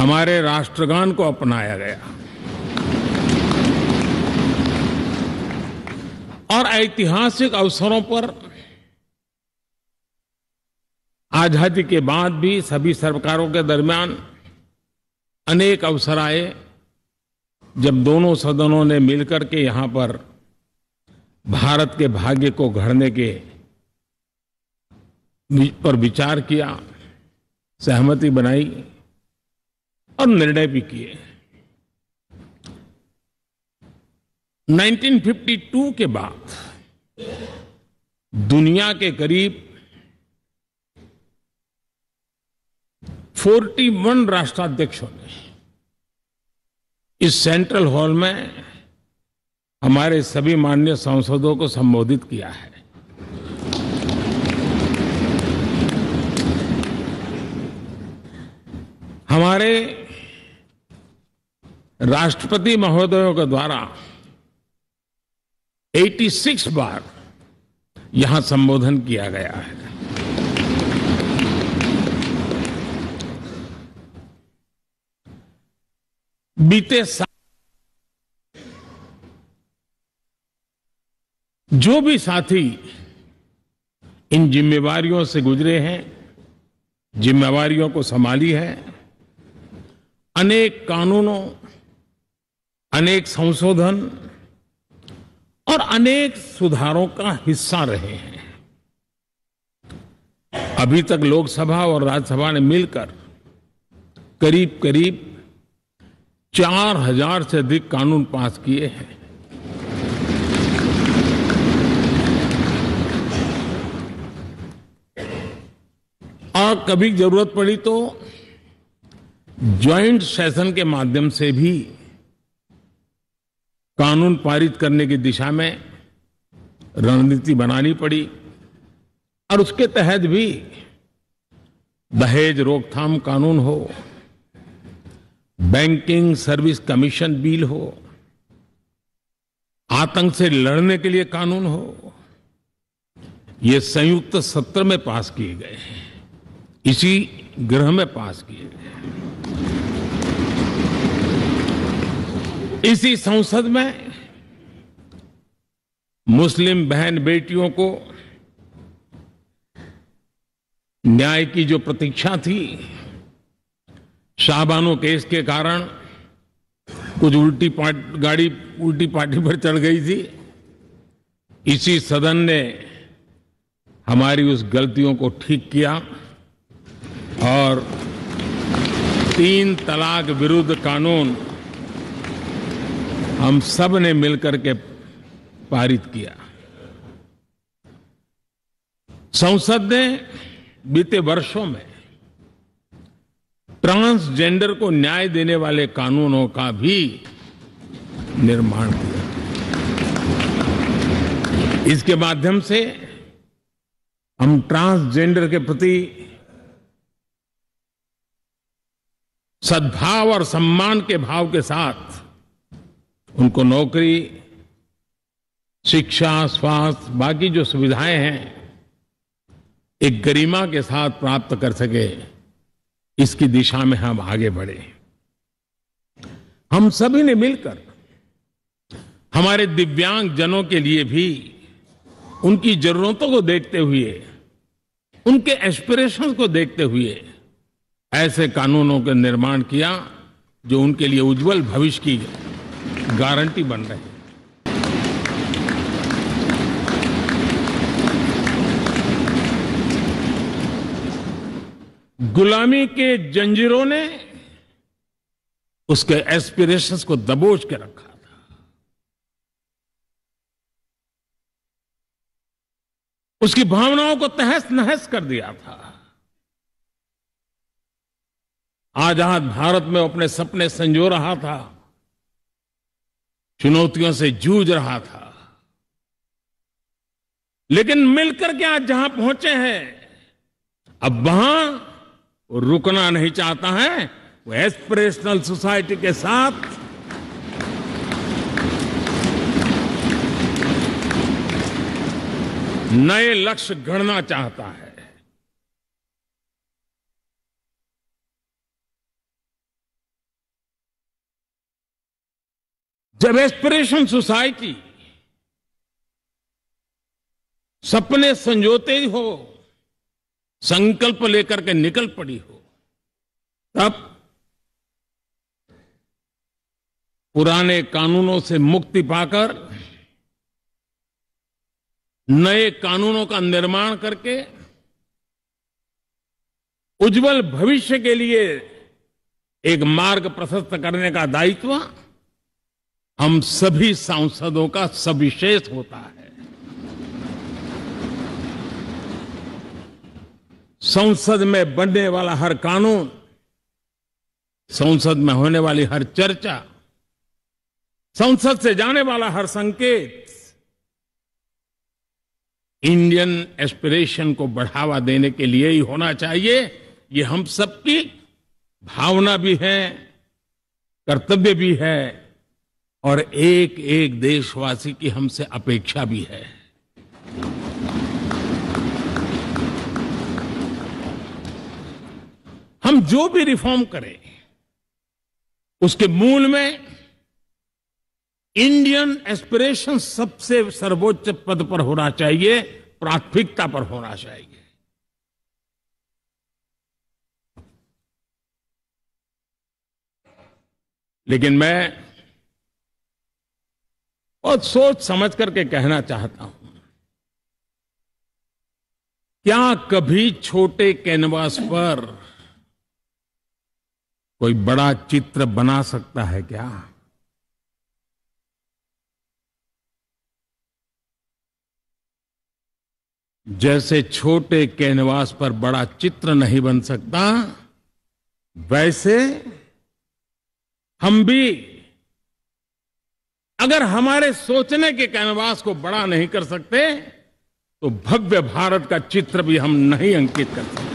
हमारे राष्ट्रगान को अपनाया गया और ऐतिहासिक अवसरों पर आजादी के बाद भी सभी सरकारों के दरमियान अनेक अवसर आए जब दोनों सदनों ने मिलकर के यहां पर भारत के भाग्य को घड़ने के पर विचार किया सहमति बनाई और निर्णय भी किए 1952 के बाद दुनिया के करीब 41 राष्ट्राध्यक्षों ने इस सेंट्रल हॉल में हमारे सभी माननीय सांसदों को संबोधित किया है हमारे राष्ट्रपति महोदयों के द्वारा 86 बार यहां संबोधन किया गया है बीते साल जो भी साथी इन जिम्मेवारियों से गुजरे हैं जिम्मेवारियों को संभाली है अनेक कानूनों अनेक संशोधन और अनेक सुधारों का हिस्सा रहे हैं अभी तक लोकसभा और राज्यसभा ने मिलकर करीब करीब चार हजार से अधिक कानून पास किए हैं और कभी जरूरत पड़ी तो ज्वाइंट सेशन के माध्यम से भी कानून पारित करने की दिशा में रणनीति बनानी पड़ी और उसके तहत भी दहेज रोकथाम कानून हो बैंकिंग सर्विस कमीशन बिल हो आतंक से लड़ने के लिए कानून हो ये संयुक्त सत्र में पास किए गए हैं इसी गृह में पास किए गए हैं इसी संसद में मुस्लिम बहन बेटियों को न्याय की जो प्रतीक्षा थी शाहबानो केस के कारण कुछ उल्टी पार्ट गाड़ी उल्टी पार्टी पर चढ़ गई थी इसी सदन ने हमारी उस गलतियों को ठीक किया और तीन तलाक विरुद्ध कानून हम सब ने मिलकर के पारित किया संसद ने बीते वर्षों में ट्रांसजेंडर को न्याय देने वाले कानूनों का भी निर्माण किया इसके माध्यम से हम ट्रांसजेंडर के प्रति सद्भाव और सम्मान के भाव के साथ उनको नौकरी शिक्षा स्वास्थ्य बाकी जो सुविधाएं हैं एक गरिमा के साथ प्राप्त कर सके इसकी दिशा में हम आगे बढ़े हम सभी ने मिलकर हमारे दिव्यांग जनों के लिए भी उनकी जरूरतों को देखते हुए उनके एस्पिरेशंस को देखते हुए ऐसे कानूनों का निर्माण किया जो उनके लिए उज्जवल भविष्य की गारंटी बन रहे हैं गुलामी के जंजीरों ने उसके एस्पिरेशंस को दबोच के रखा था उसकी भावनाओं को तहस नहस कर दिया था आजाद भारत में अपने सपने संजो रहा था चुनौतियों से जूझ रहा था लेकिन मिलकर के आज जहां पहुंचे हैं अब वहां रुकना नहीं चाहता है वो एस्पिरेशनल सोसाइटी के साथ नए लक्ष्य गढ़ना चाहता है जब एस्पिरेशन सोसाइटी सपने संजोते ही हो संकल्प लेकर के निकल पड़ी हो तब पुराने कानूनों से मुक्ति पाकर नए कानूनों का निर्माण करके उज्जवल भविष्य के लिए एक मार्ग प्रशस्त करने का दायित्व हम सभी सांसदों का सविशेष होता है संसद में बनने वाला हर कानून संसद में होने वाली हर चर्चा संसद से जाने वाला हर संकेत इंडियन एस्पिरेशन को बढ़ावा देने के लिए ही होना चाहिए ये हम सबकी भावना भी है कर्तव्य भी है और एक एक देशवासी की हमसे अपेक्षा भी है हम जो भी रिफॉर्म करें उसके मूल में इंडियन एस्पिरेशन सबसे सर्वोच्च पद पर होना चाहिए प्राथमिकता पर होना चाहिए लेकिन मैं बहुत सोच समझ करके कहना चाहता हूं क्या कभी छोटे कैनवास पर कोई बड़ा चित्र बना सकता है क्या जैसे छोटे कैनवास पर बड़ा चित्र नहीं बन सकता वैसे हम भी अगर हमारे सोचने के कैनवास को बड़ा नहीं कर सकते तो भव्य भारत का चित्र भी हम नहीं अंकित कर सकते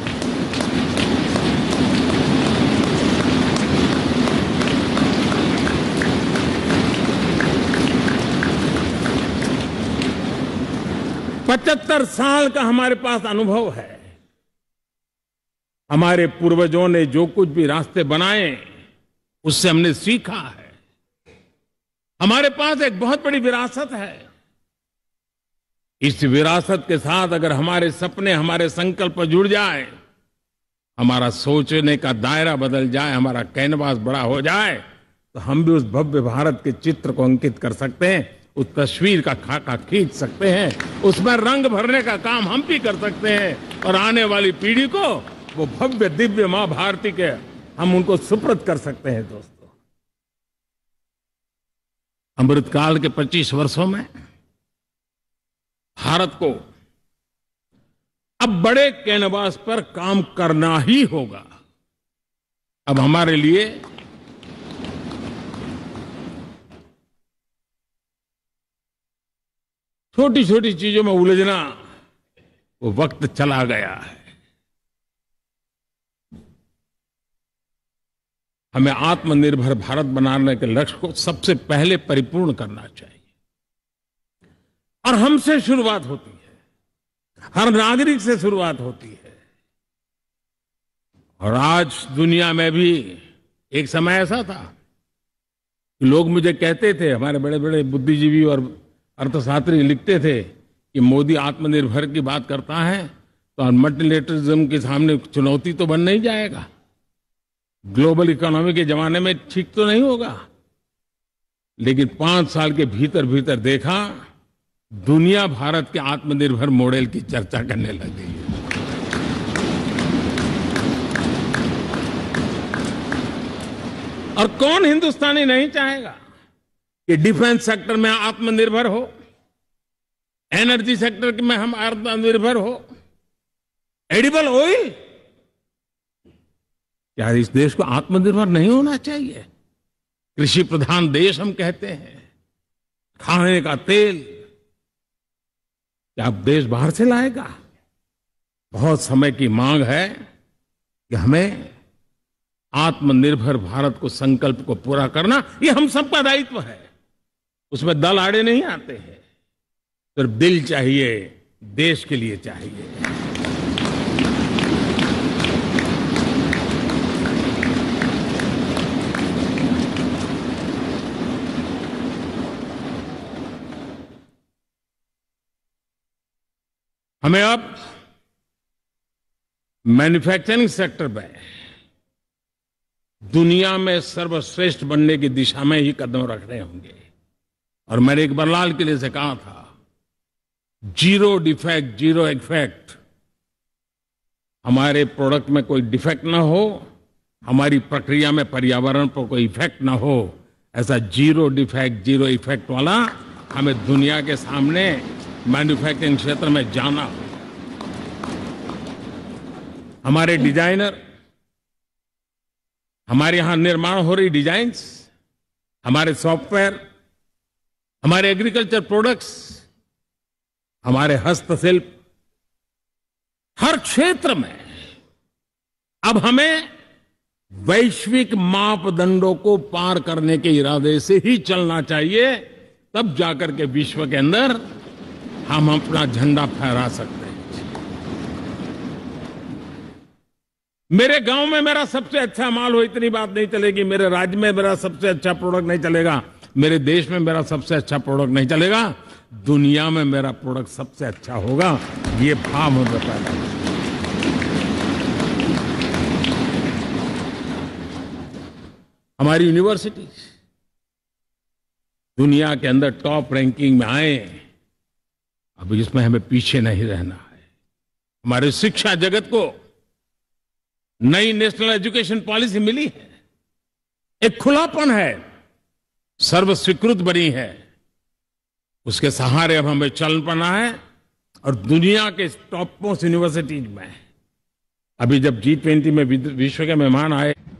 पचहत्तर साल का हमारे पास अनुभव है हमारे पूर्वजों ने जो कुछ भी रास्ते बनाए उससे हमने सीखा है हमारे पास एक बहुत बड़ी विरासत है इस विरासत के साथ अगर हमारे सपने हमारे संकल्प जुड़ जाए हमारा सोचने का दायरा बदल जाए हमारा कैनवास बड़ा हो जाए तो हम भी उस भव्य भारत के चित्र को अंकित कर सकते हैं उस तस्वीर का खाका खींच सकते हैं उसमें रंग भरने का काम हम भी कर सकते हैं और आने वाली पीढ़ी को वो भव्य दिव्य माँ भारती के हम उनको सुप्रत कर सकते हैं दोस्त अमृतकाल के 25 वर्षों में भारत को अब बड़े कैनवास पर काम करना ही होगा अब हमारे लिए छोटी छोटी चीजों में उलझना वो वक्त चला गया है हमें आत्मनिर्भर भारत बनाने के लक्ष्य को सबसे पहले परिपूर्ण करना चाहिए और हमसे शुरुआत होती है हर नागरिक से शुरुआत होती है और आज दुनिया में भी एक समय ऐसा था कि लोग मुझे कहते थे हमारे बड़े बड़े बुद्धिजीवी और अर्थशास्त्री लिखते थे कि मोदी आत्मनिर्भर की बात करता है तो मल्टीलेटरिज्म के सामने चुनौती तो बन नहीं जाएगा ग्लोबल इकोनॉमी के जमाने में ठीक तो नहीं होगा लेकिन पांच साल के भीतर भीतर देखा दुनिया भारत के आत्मनिर्भर मॉडल की चर्चा करने लग गई है और कौन हिंदुस्तानी नहीं चाहेगा कि डिफेंस सेक्टर में आत्मनिर्भर हो एनर्जी सेक्टर में हम आत्मनिर्भर हो एडिबल ऑयल यार इस देश को आत्मनिर्भर नहीं होना चाहिए कृषि प्रधान देश हम कहते हैं खाने का तेल क्या देश बाहर से लाएगा बहुत समय की मांग है कि हमें आत्मनिर्भर भारत को संकल्प को पूरा करना ये हम सबका दायित्व है उसमें दल आड़े नहीं आते हैं सिर्फ दिल चाहिए देश के लिए चाहिए हमें अब मैन्युफैक्चरिंग सेक्टर में दुनिया में सर्वश्रेष्ठ बनने की दिशा में ही कदम रखने होंगे और मैंने एक बरलाल किले से कहा था जीरो डिफेक्ट जीरो इफेक्ट हमारे प्रोडक्ट में कोई डिफेक्ट ना हो हमारी प्रक्रिया में पर्यावरण पर कोई इफेक्ट ना हो ऐसा जीरो डिफेक्ट जीरो इफेक्ट वाला हमें दुनिया के सामने मैन्युफैक्चरिंग क्षेत्र में जाना हमारे डिजाइनर हमारे यहां निर्माण हो रही डिजाइंस हमारे सॉफ्टवेयर हमारे एग्रीकल्चर प्रोडक्ट्स हमारे हस्तशिल्प हर क्षेत्र में अब हमें वैश्विक मापदंडों को पार करने के इरादे से ही चलना चाहिए तब जाकर के विश्व के अंदर हम अपना झंडा फहरा सकते हैं मेरे गांव में मेरा सबसे अच्छा माल हो इतनी बात नहीं चलेगी मेरे राज्य में मेरा सबसे अच्छा प्रोडक्ट नहीं चलेगा मेरे देश में मेरा सबसे अच्छा प्रोडक्ट नहीं चलेगा दुनिया में मेरा प्रोडक्ट सबसे अच्छा होगा ये भाव जाता है हमारी यूनिवर्सिटी दुनिया के अंदर टॉप रैंकिंग में आए अब इसमें हमें पीछे नहीं रहना है हमारे शिक्षा जगत को नई नेशनल एजुकेशन पॉलिसी मिली है एक खुलापन है सर्वस्वीकृत बनी है उसके सहारे अब हमें चल पना है और दुनिया के टॉप मोस्ट यूनिवर्सिटीज में अभी जब जी ट्वेंटी में विश्व के मेहमान आए